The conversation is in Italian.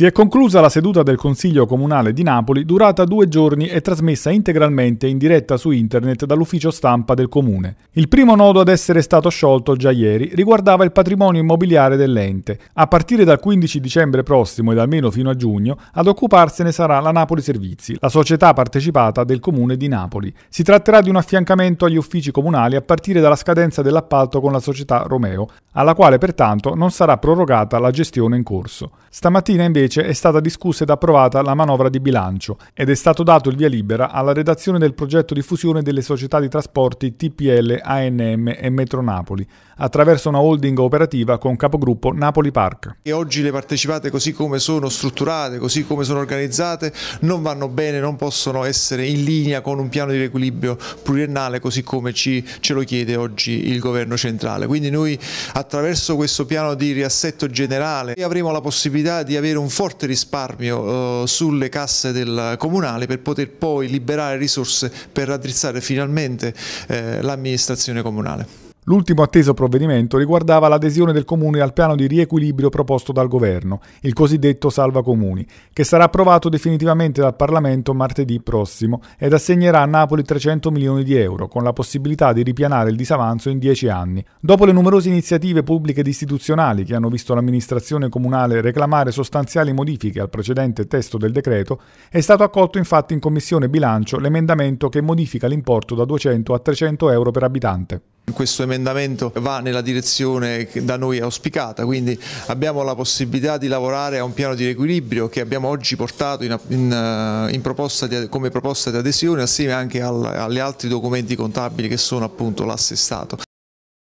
Si è conclusa la seduta del Consiglio Comunale di Napoli durata due giorni e trasmessa integralmente in diretta su internet dall'ufficio stampa del Comune. Il primo nodo ad essere stato sciolto già ieri riguardava il patrimonio immobiliare dell'ente. A partire dal 15 dicembre prossimo ed almeno fino a giugno ad occuparsene sarà la Napoli Servizi, la società partecipata del Comune di Napoli. Si tratterà di un affiancamento agli uffici comunali a partire dalla scadenza dell'appalto con la società Romeo, alla quale pertanto non sarà prorogata la gestione in corso. Stamattina invece invece è stata discussa ed approvata la manovra di bilancio ed è stato dato il via libera alla redazione del progetto di fusione delle società di trasporti TPL, ANM e Metro Napoli, attraverso una holding operativa con capogruppo Napoli Park. E oggi le partecipate così come sono strutturate, così come sono organizzate, non vanno bene, non possono essere in linea con un piano di riequilibrio pluriennale così come ci, ce lo chiede oggi il governo centrale. Quindi noi attraverso questo piano di riassetto generale avremo la possibilità di avere un forte risparmio eh, sulle casse del comunale per poter poi liberare risorse per raddrizzare finalmente eh, l'amministrazione comunale. L'ultimo atteso provvedimento riguardava l'adesione del Comune al piano di riequilibrio proposto dal Governo, il cosiddetto Salva Comuni, che sarà approvato definitivamente dal Parlamento martedì prossimo ed assegnerà a Napoli 300 milioni di euro, con la possibilità di ripianare il disavanzo in 10 anni. Dopo le numerose iniziative pubbliche ed istituzionali che hanno visto l'amministrazione comunale reclamare sostanziali modifiche al precedente testo del decreto, è stato accolto infatti in Commissione Bilancio l'emendamento che modifica l'importo da 200 a 300 euro per abitante. Questo emendamento va nella direzione da noi auspicata, quindi abbiamo la possibilità di lavorare a un piano di riequilibrio che abbiamo oggi portato in, in, eh, in proposta di, come proposta di adesione assieme anche al, agli altri documenti contabili che sono appunto l'assestato.